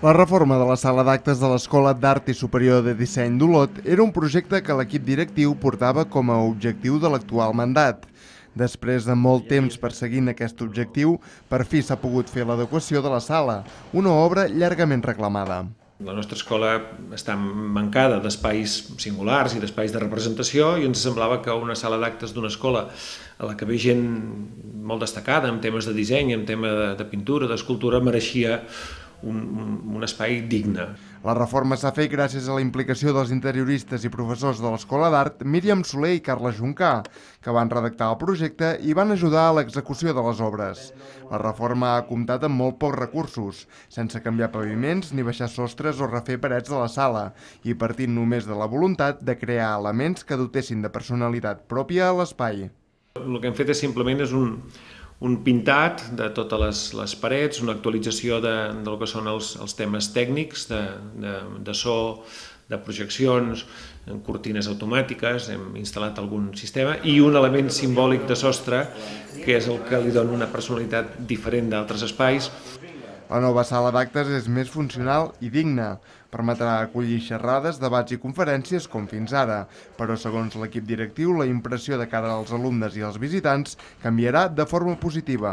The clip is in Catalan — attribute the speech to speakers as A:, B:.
A: La reforma de la sala d'actes de l'Escola d'Art i Superior de Disseny d'Olot era un projecte que l'equip directiu portava com a objectiu de l'actual mandat. Després de molt temps perseguint aquest objectiu, per fi s'ha pogut fer l'adequació de la sala, una obra
B: llargament reclamada. La nostra escola està mancada d'espais singulars i d'espais de representació i ens semblava que una sala d'actes d'una escola a la que ve gent molt destacada en temes de disseny, en tema de, de pintura, d'escultura, mereixia un, un, espai digne. La reforma s'ha fet gràcies a la implicació dels
A: interioristes i professors de l'Escola d'Art Míriam Soler i Carla Juncà, que van redactar el projecte i van ajudar a l'execució de les obres. La reforma ha comptat amb molt pocs recursos, sense canviar paviments ni baixar sostres o refer parets de la sala, i partint només de la voluntat de crear elements que dotessin de personalitat pròpia a l'espai. El que
B: hem fet és simplement és un, un pintat de totes les, les parets, una actualització de, del que són els, els temes tècnics de, de, de so, de projeccions, cortines automàtiques, hem instal·lat algun sistema i un element simbòlic de sostre que és el que li dona una personalitat diferent d'altres espais. La
A: nova sala d'actes és més funcional i digna. Permetrà acollir xerrades, debats i conferències com fins ara, però segons l'equip directiu la impressió de cara als alumnes i als visitants canviarà de forma positiva.